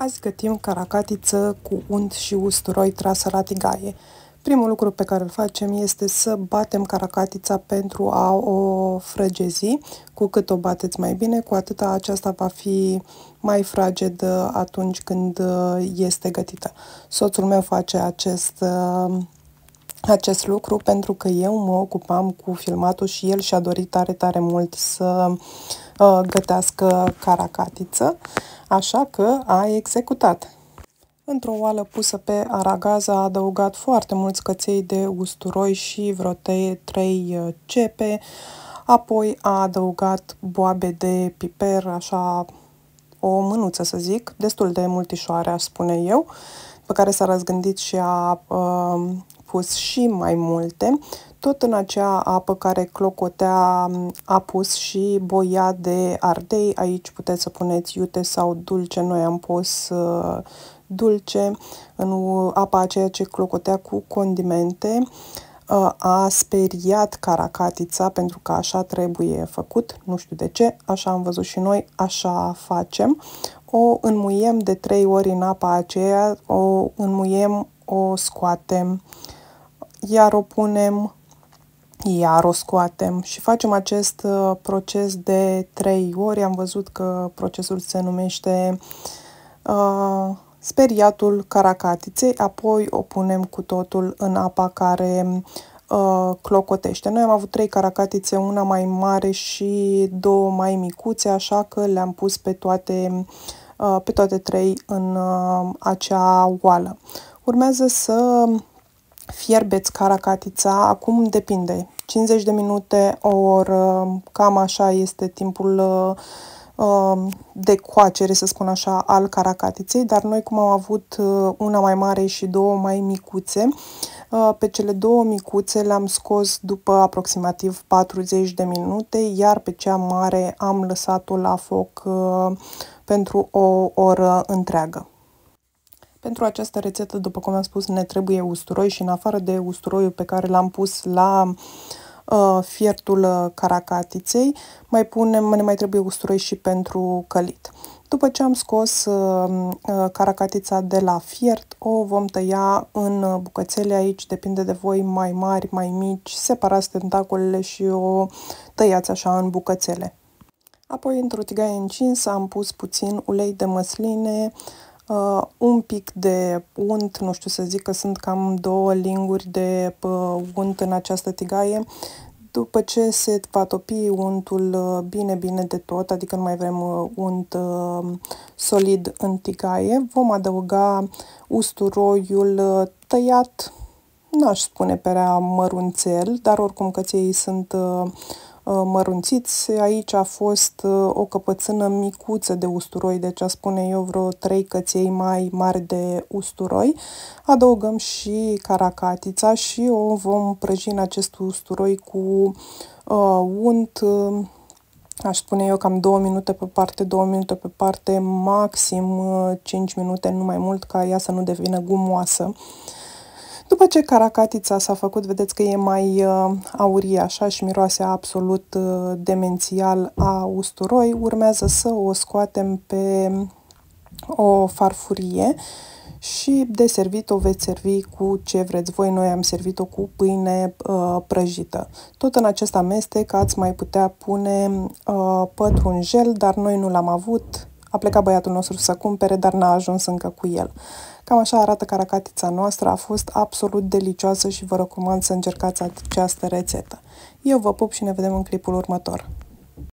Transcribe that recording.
Azi gătim caracatiță cu unt și usturoi trasă la tigaie. Primul lucru pe care îl facem este să batem caracatița pentru a o frăgezi. Cu cât o bateți mai bine, cu atâta aceasta va fi mai fragedă atunci când este gătită. Soțul meu face acest uh, acest lucru pentru că eu mă ocupam cu filmatul și el și-a dorit tare, tare mult să uh, gătească caracatiță, așa că a executat. Într-o oală pusă pe aragaz a adăugat foarte mulți căței de usturoi și vreo 3 uh, cepe, apoi a adăugat boabe de piper, așa o mânuță să zic, destul de multișoare aș spune eu, pe care s-a răzgândit și a uh, pus și mai multe, tot în acea apă care clocotea a pus și boia de ardei. Aici puteți să puneți iute sau dulce, noi am pus uh, dulce în apa aceea ce clocotea cu condimente. Uh, a speriat caracatița pentru că așa trebuie făcut, nu știu de ce, așa am văzut și noi, așa facem. O înmuiem de trei ori în apa aceea, o înmuiem, o scoatem iar o punem, iar o scoatem și facem acest uh, proces de 3 ori. Am văzut că procesul se numește uh, speriatul caracatiței, apoi o punem cu totul în apa care uh, clocotește. Noi am avut trei caracatițe, una mai mare și două mai micuțe, așa că le-am pus pe toate, uh, pe toate trei în acea oală. Urmează să fierbeți caracatița, acum depinde, 50 de minute, o oră, cam așa este timpul uh, um, de coacere, să spun așa, al caracatiței, dar noi cum am avut uh, una mai mare și două mai micuțe, uh, pe cele două micuțe le-am scos după aproximativ 40 de minute, iar pe cea mare am lăsat-o la foc pentru o oră întreagă. Pentru această rețetă, după cum am spus, ne trebuie usturoi și în afară de usturoiul pe care l-am pus la uh, fiertul uh, caracatiței, mai punem, ne mai trebuie usturoi și pentru călit. După ce am scos uh, uh, caracatița de la fiert, o vom tăia în bucățele aici, depinde de voi, mai mari, mai mici, separați tentacolele și o tăiați așa în bucățele. Apoi, într-o tigaie încinsă, am pus puțin ulei de măsline, Uh, un pic de unt, nu știu să zic că sunt cam două linguri de uh, unt în această tigaie. După ce se va topi untul uh, bine, bine de tot, adică nu mai vrem uh, unt uh, solid în tigaie, vom adăuga usturoiul uh, tăiat, n-aș spune perea mărunțel, dar oricum ei sunt uh, Uh, mărunțiți. Aici a fost uh, o căpățână micuță de usturoi, deci a spune eu vreo 3 căței mai mari de usturoi. Adăugăm și caracatița și o vom prăji în acest usturoi cu uh, unt, uh, aș spune eu cam 2 minute pe parte, 2 minute pe parte, maxim 5 minute, nu mai mult, ca ea să nu devină gumoasă. Uh, după ce caracatița s-a făcut, vedeți că e mai uh, aurie așa și miroase absolut uh, demențial a usturoi, urmează să o scoatem pe o farfurie și de servit o veți servi cu ce vreți voi. Noi am servit-o cu pâine uh, prăjită. Tot în acest amestec ați mai putea pune uh, pătrunjel, dar noi nu l-am avut, a plecat băiatul nostru să cumpere, dar n-a ajuns încă cu el. Cam așa arată caracatița noastră, a fost absolut delicioasă și vă recomand să încercați această rețetă. Eu vă pup și ne vedem în clipul următor.